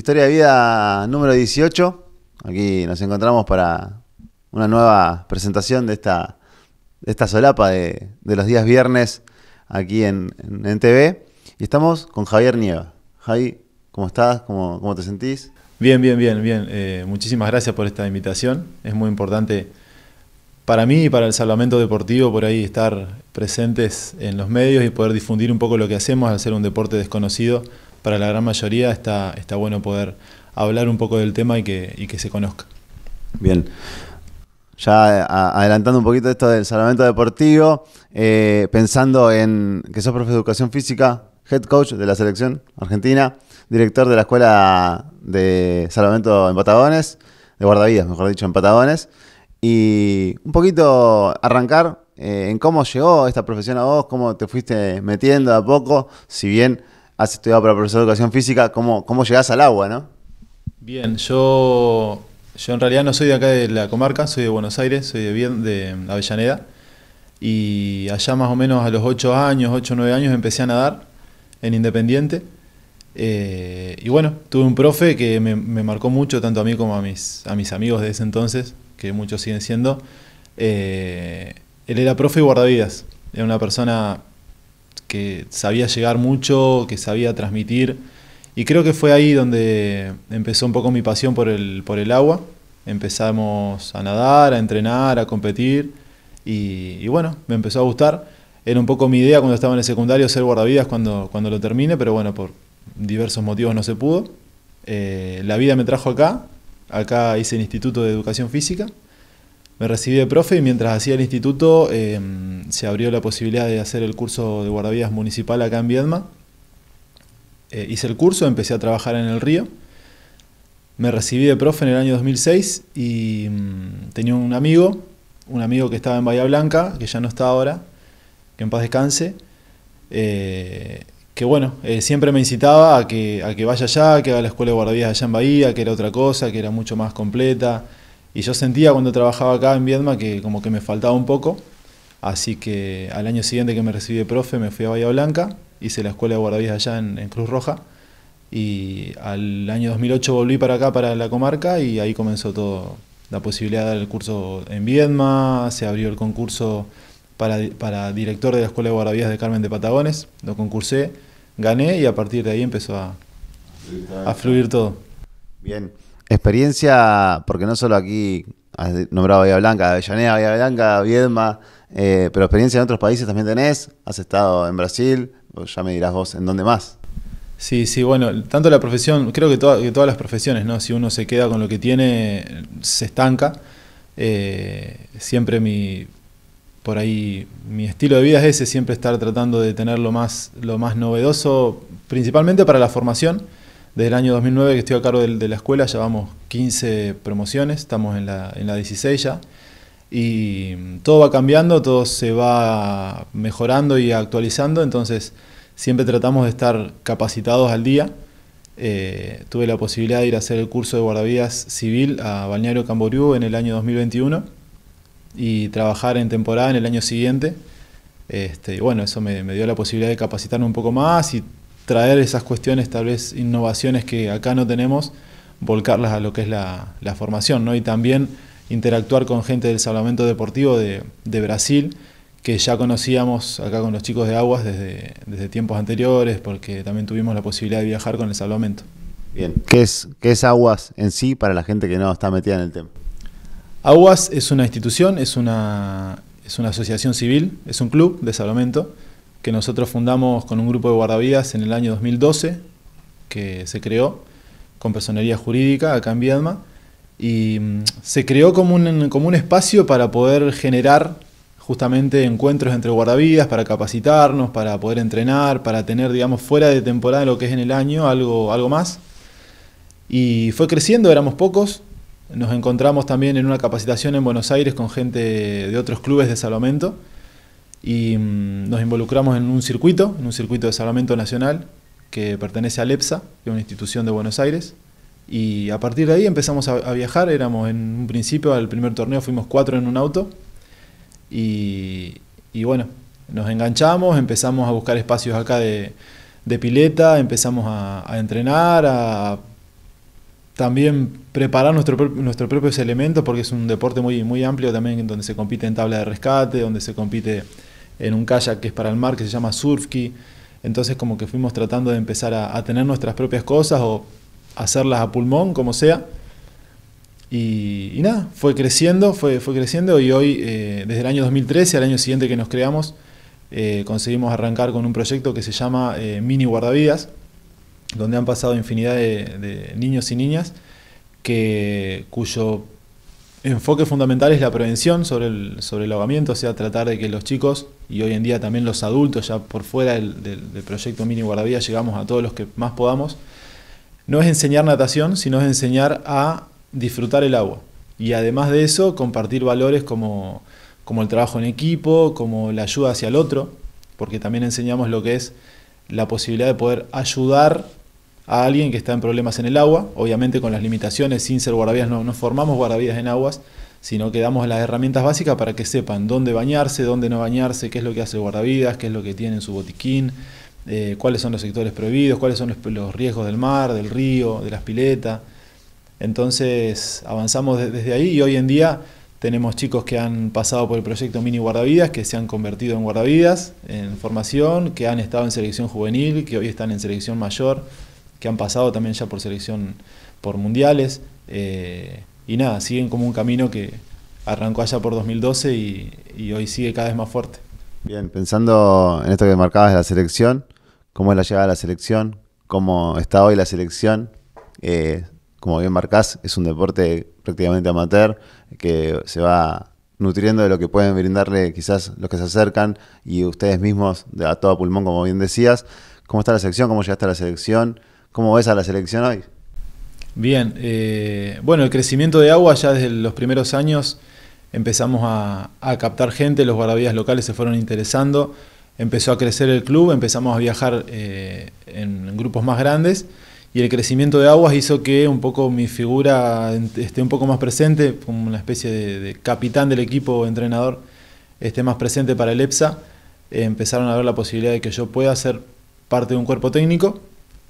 Historia de vida número 18. Aquí nos encontramos para una nueva presentación de esta, esta solapa de, los días viernes aquí en, TV. Y estamos con Javier Nieva. Javi, ¿cómo estás? ¿Cómo, te sentís? Bien, bien, bien, bien. Eh, muchísimas gracias por esta invitación. Es muy importante para mí y para el salvamento deportivo por ahí estar presentes en los medios y poder difundir un poco lo que hacemos al ser un deporte desconocido para la gran mayoría está, está bueno poder hablar un poco del tema y que, que se conozca. Bien. Ya eh, adelantando un poquito esto del salvamento deportivo, eh, pensando en que sos profe de educación física, head coach de la selección argentina, director de la escuela de salvamento en Patagones, de guardavidas, mejor dicho, en Patagones, y un poquito arrancar eh, en cómo llegó esta profesión a vos, cómo te fuiste metiendo a poco, si bien has estudiado para profesor de educación física, ¿cómo, cómo llegás al agua, no? Bien, yo, yo en realidad no soy de acá de la comarca, soy de Buenos Aires, soy de, bien, de Avellaneda. Y allá más o menos a los 8 años, 8 o 9 años empecé a nadar en Independiente. Eh, y bueno, tuve un profe que me, marcó mucho, tanto a mí como a mis, a mis amigos de ese entonces, que muchos siguen siendo. Eh, él era profe y guardavidas. Era una persona que sabía llegar mucho, que sabía transmitir. Y creo que fue ahí donde empezó un poco mi pasión por el, por el agua. Empezamos a nadar, a entrenar, a competir. Y, bueno, me empezó a gustar. Era un poco mi idea cuando estaba en el secundario ser guardavidas cuando, cuando lo termine, pero bueno, por diversos motivos no se pudo. Eh, la vida me trajo acá. Acá hice el Instituto de Educación Física. Me recibí de profe y mientras hacía el instituto em, se abrió la posibilidad de hacer el curso de guardavidas municipal acá en Viedma. Eh, hice el curso, empecé a trabajar en el río. Me recibí de profe en el año 2006 y em, tenía un amigo, un amigo que estaba en Bahía Blanca, que ya no está ahora, que en paz descanse, eh, que bueno, eh, siempre me incitaba a que, a que vaya allá, que haga la escuela de guardavías allá en Bahía, que era otra cosa, que era mucho más completa, y yo sentía cuando trabajaba acá en Viedma que como que me faltaba un poco. Así que al año siguiente que me recibí de profe me fui a Bahía Blanca, hice la escuela de guardavías allá en, Cruz Roja y al año 2008 volví para acá, para la comarca y ahí comenzó todo. La posibilidad de dar el curso en Viedma, se abrió el concurso para, director de la Escuela de Guardavías de Carmen de Patagones, lo concursé, gané y a partir de ahí empezó a, a fluir todo. Bien. Experiencia, porque no solo aquí has nombrado Bahía Blanca, Avellaneda, Bahía Blanca, Viedma, eh, pero experiencia en otros países también tenés. Has estado en Brasil, ya me dirás vos en dónde más. Sí, sí, bueno, tanto la profesión, creo que, que todas las profesiones, ¿no? Si uno se queda con lo que tiene, se estanca. Eh, siempre mi, por ahí, mi estilo de vida es ese, siempre estar tratando de tener lo más, lo más novedoso, principalmente para la formación desde el año 2009 que estoy a cargo de, la escuela, llevamos 15 promociones, estamos en la, 16 ya y mm, todo va cambiando, todo se va mejorando y actualizando, entonces siempre tratamos de estar capacitados al día. Eh, tuve la posibilidad de ir a hacer el curso de guardavías civil a Balneario Camboriú en el año 2021 y trabajar en temporada en el año siguiente. Este, y bueno, eso me, dio la posibilidad de capacitarme un poco más y traer esas cuestiones, tal vez innovaciones que acá no tenemos, volcarlas a lo que es la, formación, ¿no? Y también interactuar con gente del salvamento deportivo de, Brasil, que ya conocíamos acá con los chicos de Aguas desde, tiempos anteriores, porque también tuvimos la posibilidad de viajar con el salvamento. Bien, ¿qué es, qué es Aguas en sí para la gente que no está metida en el tema? Aguas es una institución, es es una asociación civil, es un club de salvamento que nosotros fundamos con un grupo de guardavidas en el año 2012, que se creó con personería jurídica acá en Viedma, y mm, se creó como un, espacio para poder generar justamente encuentros entre guardavidas, para capacitarnos, para poder entrenar, para tener, digamos, fuera de temporada lo que es en el año, algo, algo más. Y fue creciendo, éramos pocos. Nos encontramos también en una capacitación en Buenos Aires con gente de otros clubes de Salomento y mm, nos involucramos en un circuito, en un circuito de salvamento nacional que pertenece a EPSA que es una institución de Buenos Aires. Y a partir de ahí empezamos a, viajar, éramos en un principio, al primer torneo fuimos cuatro en un auto y, bueno, nos enganchamos, empezamos a buscar espacios acá de, pileta, empezamos a, entrenar, a también preparar nuestros propios elementos, porque es un deporte muy, muy amplio también, donde se compite en tabla de rescate, donde se compite en un kayak que es para el mar, que se llama Surfki. Entonces como que fuimos tratando de empezar a, tener nuestras propias cosas o hacerlas a pulmón, como sea. Y, nada, fue creciendo, fue, fue creciendo y hoy, eh, desde el año 2013 al año siguiente que nos creamos, eh, conseguimos arrancar con un proyecto que se llama eh, Mini Guardavidas, donde han pasado infinidad de, de niños y niñas que, cuyo enfoque fundamental es la prevención sobre el, sobre el ahogamiento, o sea, tratar de que los chicos y hoy en día también los adultos, ya por fuera del, proyecto Mini Guardavía, llegamos a todos los que más podamos. No es enseñar natación, sino es enseñar a disfrutar el agua. Y además de eso, compartir valores como, como el trabajo en equipo, como la ayuda hacia el otro, porque también enseñamos lo que es la posibilidad de poder ayudar a alguien que está en problemas en el agua, obviamente con las limitaciones, sin ser guardavidas no, formamos guardavidas en aguas, sino que damos las herramientas básicas para que sepan dónde bañarse, dónde no bañarse, qué es lo que hace el guardavidas, qué es lo que tiene en su botiquín, eh, cuáles son los sectores prohibidos, cuáles son los, riesgos del mar, del río, de las piletas. Entonces avanzamos desde ahí y hoy en día tenemos chicos que han pasado por el proyecto Mini Guardavidas, que se han convertido en guardavidas en formación, que han estado en selección juvenil, que hoy están en selección mayor que han pasado también ya por selección, por mundiales. Eh, y nada, siguen como un camino que arrancó allá por 2012 y, hoy sigue cada vez más fuerte. Bien, pensando en esto que marcabas de la selección, cómo es la llegada de la selección, cómo está hoy la selección. Eh, como bien marcás, es un deporte prácticamente amateur que se va nutriendo de lo que pueden brindarle quizás los que se acercan y ustedes mismos de a todo pulmón, como bien decías. ¿Cómo está la selección? ¿Cómo llegaste a la selección? ¿Cómo ves a la selección hoy? Bien, eh, bueno, el crecimiento de agua ya desde los primeros años empezamos a, captar gente, los guardavías locales se fueron interesando, empezó a crecer el club, empezamos a viajar eh, en grupos más grandes y el crecimiento de aguas hizo que un poco mi figura esté un poco más presente, como una especie de, capitán del equipo, entrenador, esté más presente para el EPSA. empezaron a ver la posibilidad de que yo pueda ser parte de un cuerpo técnico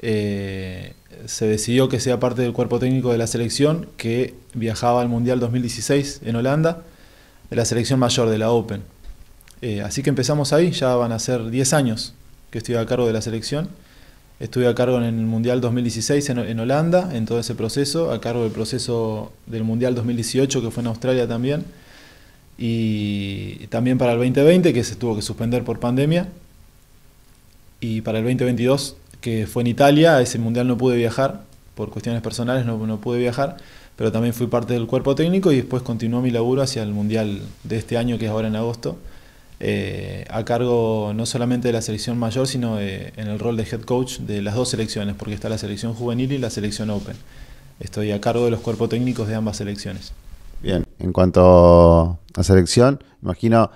eh, se decidió que sea parte del cuerpo técnico de la selección que viajaba al Mundial 2016 en Holanda, de la selección mayor de la Open. Eh, así que empezamos ahí, ya van a ser 10 años que estoy a cargo de la selección. Estuve a cargo en el Mundial 2016 en, en Holanda, en todo ese proceso, a cargo del proceso del Mundial 2018 que fue en Australia también, y también para el 2020 que se tuvo que suspender por pandemia, y para el 2022 que fue en Italia, ese mundial no pude viajar, por cuestiones personales no, no pude viajar, pero también fui parte del cuerpo técnico y después continuó mi laburo hacia el mundial de este año, que es ahora en agosto, eh, a cargo no solamente de la selección mayor, sino en el rol de head coach de las dos selecciones, porque está la selección juvenil y la selección open. Estoy a cargo de los cuerpos técnicos de ambas selecciones. Bien, en cuanto a selección, imagino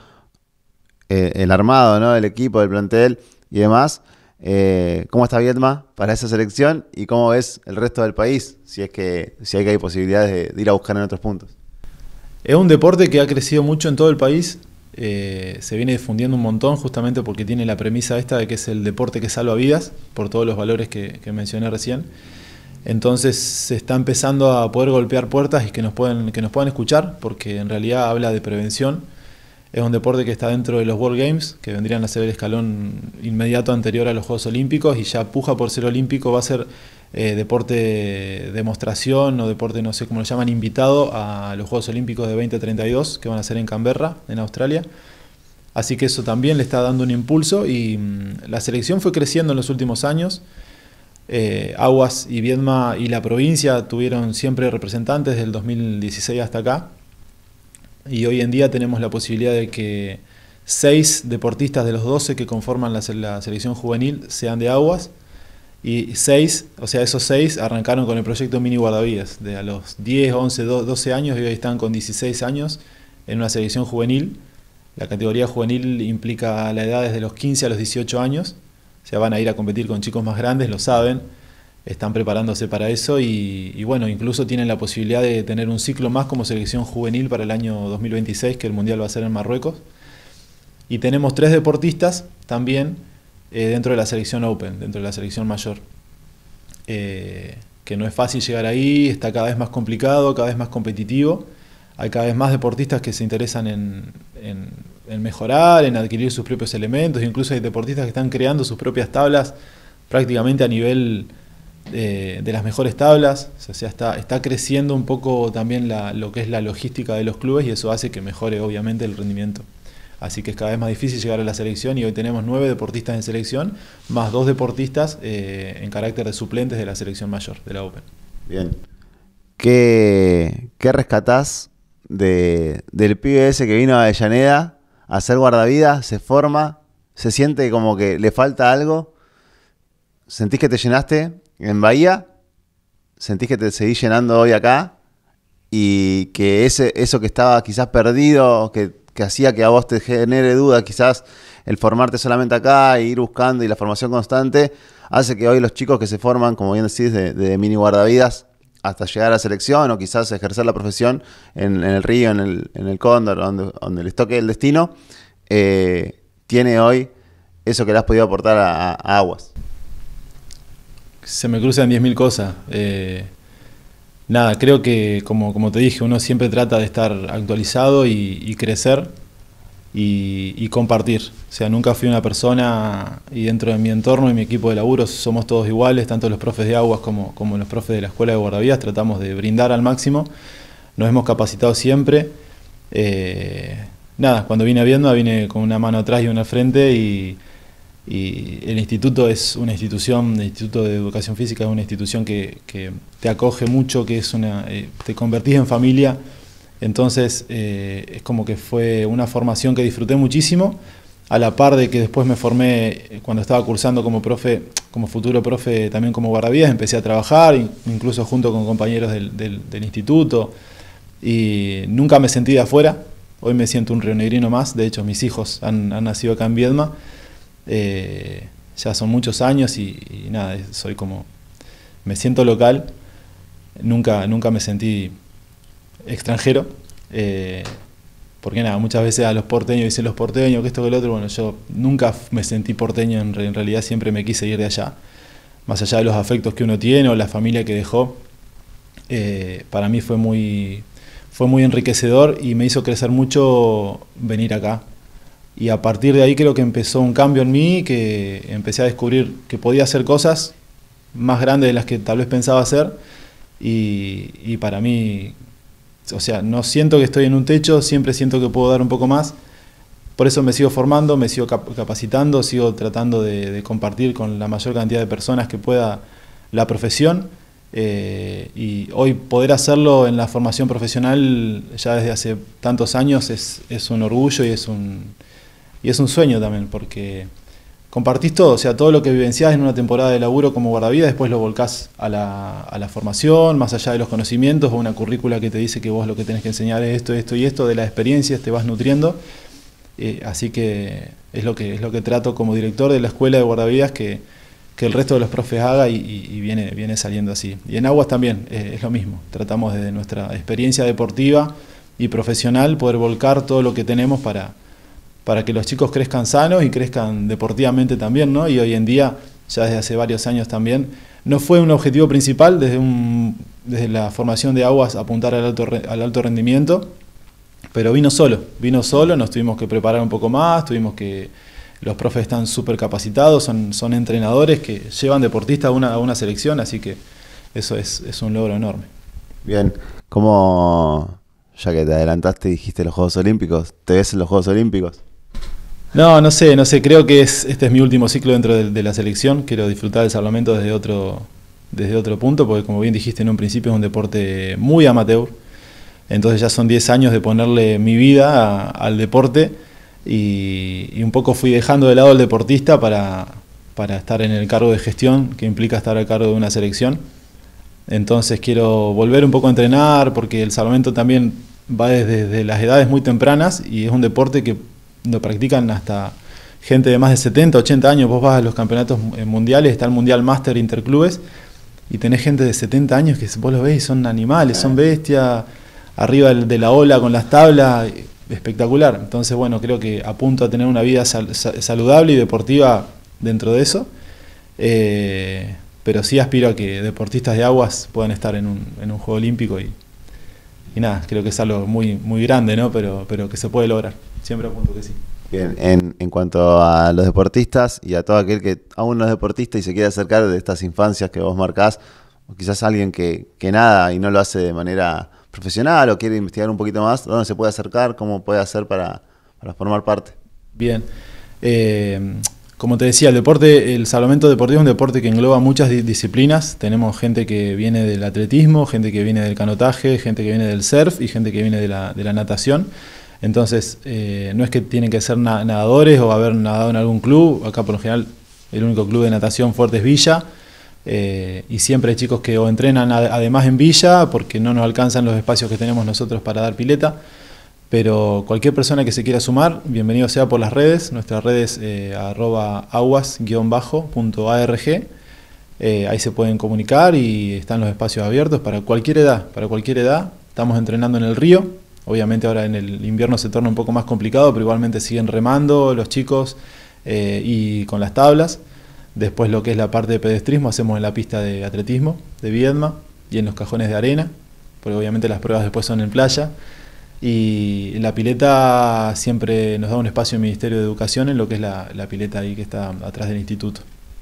eh, el armado ¿no? del equipo, del plantel y demás. Eh, ¿Cómo está Vietma para esa selección y cómo ves el resto del país? Si es que, si hay, que hay posibilidades de, ir a buscar en otros puntos. Es un deporte que ha crecido mucho en todo el país. Eh, se viene difundiendo un montón justamente porque tiene la premisa esta de que es el deporte que salva vidas, por todos los valores que, mencioné recién. Entonces se está empezando a poder golpear puertas y que nos, pueden, que nos puedan escuchar, porque en realidad habla de prevención es un deporte que está dentro de los World Games, que vendrían a ser el escalón inmediato anterior a los Juegos Olímpicos y ya puja por ser olímpico, va a ser eh, deporte demostración o deporte, no sé cómo lo llaman, invitado a los Juegos Olímpicos de 2032, que van a ser en Canberra, en Australia. Así que eso también le está dando un impulso y mm, la selección fue creciendo en los últimos años. Eh, Aguas y Viedma y la provincia tuvieron siempre representantes del 2016 hasta acá y hoy en día tenemos la posibilidad de que seis deportistas de los 12 que conforman la, selección juvenil sean de aguas y seis, o sea, esos seis arrancaron con el proyecto Mini Guardavías. de a los 10, 11, 12 años y hoy están con 16 años en una selección juvenil. La categoría juvenil implica la edad desde los 15 a los 18 años, o sea, van a ir a competir con chicos más grandes, lo saben están preparándose para eso y, bueno, incluso tienen la posibilidad de tener un ciclo más como selección juvenil para el año 2026, que el Mundial va a ser en Marruecos. Y tenemos tres deportistas también eh, dentro de la selección Open, dentro de la selección mayor. Eh, que no es fácil llegar ahí, está cada vez más complicado, cada vez más competitivo. Hay cada vez más deportistas que se interesan en mejorar, en adquirir sus propios elementos. Incluso hay deportistas que están creando sus propias tablas prácticamente a nivel de las mejores tablas, o sea, está, está creciendo un poco también lo que es la logística de los clubes y eso hace que mejore obviamente el rendimiento. Así que es cada vez más difícil llegar a la selección y hoy tenemos nueve deportistas en selección, más dos deportistas eh, en carácter de suplentes de la selección mayor, de la Open. Bien. ¿Qué, qué rescatás del pibe ese que vino a Avellaneda a ser guardavidas? Se forma, se siente como que le falta algo. ¿Sentís que te llenaste? en Bahía, sentís que te seguís llenando hoy acá y que ese, eso que estaba quizás perdido, que, hacía que a vos te genere duda, quizás el formarte solamente acá e ir buscando y la formación constante, hace que hoy los chicos que se forman, como bien decís, de, mini guardavidas, hasta llegar a la selección o quizás ejercer la profesión en, el río, en el, en el cóndor, donde, les toque el destino, eh, tiene hoy eso que le has podido aportar a Aguas se me cruzan 10.000 cosas. Eh, nada, creo que como, te dije, uno siempre trata de estar actualizado y, crecer y, compartir. O sea, nunca fui una persona y dentro de mi entorno y mi equipo de laburo somos todos iguales, tanto los profes de aguas como, los profes de la escuela de guardavías, tratamos de brindar al máximo, nos hemos capacitado siempre. Eh, nada, cuando vine a vine con una mano atrás y una frente y y el instituto es una institución, el Instituto de Educación Física es una institución que, te acoge mucho, que es una, eh, te convertís en familia, entonces eh, es como que fue una formación que disfruté muchísimo, a la par de que después me formé eh, cuando estaba cursando como profe, como futuro profe también como guardavías, empecé a trabajar, incluso junto con compañeros del, instituto, y nunca me sentí de afuera, hoy me siento un rionegrino más, de hecho mis hijos han, han nacido acá en Viedma, eh, ya son muchos años y, nada, soy como, me siento local, nunca, nunca me sentí extranjero, eh, porque nada, muchas veces a los porteños dicen los porteños, que esto, que lo otro, bueno, yo nunca me sentí porteño, en, realidad siempre me quise ir de allá, más allá de los afectos que uno tiene o la familia que dejó, eh, para mí fue muy, fue muy enriquecedor y me hizo crecer mucho venir acá, y a partir de ahí creo que empezó un cambio en mí, que empecé a descubrir que podía hacer cosas más grandes de las que tal vez pensaba hacer. Y, para mí, o sea, no siento que estoy en un techo, siempre siento que puedo dar un poco más. Por eso me sigo formando, me sigo capacitando, sigo tratando de, compartir con la mayor cantidad de personas que pueda la profesión. Eh, y hoy poder hacerlo en la formación profesional ya desde hace tantos años es un orgullo y es un, y es un sueño también, porque compartís todo, o sea, todo lo que vivenciás en una temporada de laburo como guardavidas, después lo volcás a la, a la formación, más allá de los conocimientos o una currícula que te dice que vos lo que tenés que enseñar es esto, esto y esto, de las experiencias te vas nutriendo. Eh, así que es lo que es lo que trato como director de la escuela de guardavidas que, que el resto de los profes haga y, viene, viene saliendo así. Y en aguas también eh, es lo mismo. Tratamos desde nuestra experiencia deportiva y profesional poder volcar todo lo que tenemos para, para que los chicos crezcan sanos y crezcan deportivamente también, ¿no? Y hoy en día, ya desde hace varios años también, no fue un objetivo principal desde, un, desde la formación de aguas apuntar al alto, al alto rendimiento, pero vino solo, vino solo, nos tuvimos que preparar un poco más, tuvimos que... Los profes están súper capacitados, son, son entrenadores que llevan deportistas a una, selección, así que eso es, es un logro enorme. Bien, ¿cómo, ya que te adelantaste dijiste los Juegos Olímpicos, te ves en los Juegos Olímpicos? No, no sé, no sé. Creo que es, este es mi último ciclo dentro de, la selección. Quiero disfrutar del salvamento desde otro, desde otro punto, porque como bien dijiste en un principio es un deporte muy amateur. Entonces ya son 10 años de ponerle mi vida al deporte y, un poco fui dejando de lado el deportista para, estar en el cargo de gestión, que implica estar al cargo de una selección. Entonces quiero volver un poco a entrenar, porque el salvamento también va desde las edades muy tempranas y es un deporte que lo practican hasta gente de más de 70, 80 años. Vos vas a los campeonatos eh, mundiales, está el Mundial Master Interclubes, y tenés gente de 70 años que vos lo ves y son animales, son bestias, arriba de la ola con las tablas, espectacular. Entonces, bueno, creo que apunto a tener una vida saludable y deportiva dentro de eso. Eh, pero sí aspiro a que deportistas de aguas puedan estar en un, en un juego olímpico y, y nada, creo que es algo muy, muy grande, ¿no? Pero, pero que se puede lograr. Siempre apunto que sí. Bien, en, cuanto a los deportistas y a todo aquel que aún no es deportista y se quiere acercar de estas infancias que vos marcás, o quizás alguien que, nada y no lo hace de manera profesional o quiere investigar un poquito más, ¿dónde se puede acercar? ¿Cómo puede hacer para, formar parte? Bien. Eh, como te decía, el deporte, el salvamento deportivo es un deporte que engloba muchas disciplinas. Tenemos gente que viene del atletismo, gente que viene del canotaje, gente que viene del surf y gente que viene de la, natación. Entonces, eh, no es que tienen que ser nadadores o haber nadado en algún club. Acá, por lo general, el único club de natación fuerte es Villa. Eh, y siempre hay chicos que entrenan además en Villa porque no nos alcanzan los espacios que tenemos nosotros para dar pileta pero cualquier persona que se quiera sumar, bienvenido sea por las redes. Nuestras redes es eh, arroba aguas-arg. Eh, ahí se pueden comunicar y están los espacios abiertos para cualquier edad. Para cualquier edad. Estamos entrenando en el río. Obviamente ahora en el invierno se torna un poco más complicado, pero igualmente siguen remando los chicos eh, y con las tablas. Después lo que es la parte de pedestrismo hacemos en la pista de atletismo de Viedma y en los cajones de arena, porque obviamente las pruebas después son en playa. Y la pileta siempre nos da un espacio en el Ministerio de Educación en lo que es la, pileta ahí que está atrás del instituto,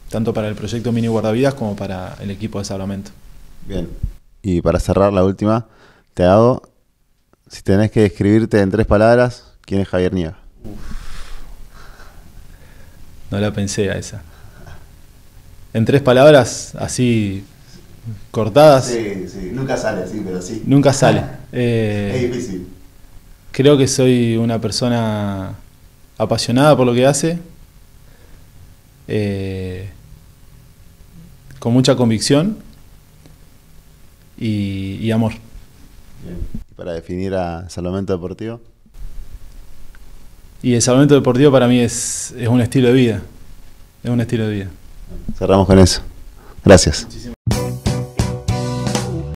tanto para el proyecto Mini Guardavidas como para el equipo de salvamento. Bien. Y para cerrar la última, te hago, si tenés que describirte en tres palabras, ¿quién es Javier Nieva? No la pensé a esa. En tres palabras, así cortadas. Sí, sí, nunca sale, sí, pero sí. Nunca sale. Eh, es difícil. Creo que soy una persona apasionada por lo que hace, eh, con mucha convicción y, amor. para definir a Salvamento Deportivo? Y el salvamento deportivo para mí es, un estilo de vida. Es un estilo de vida. Cerramos con eso. Gracias.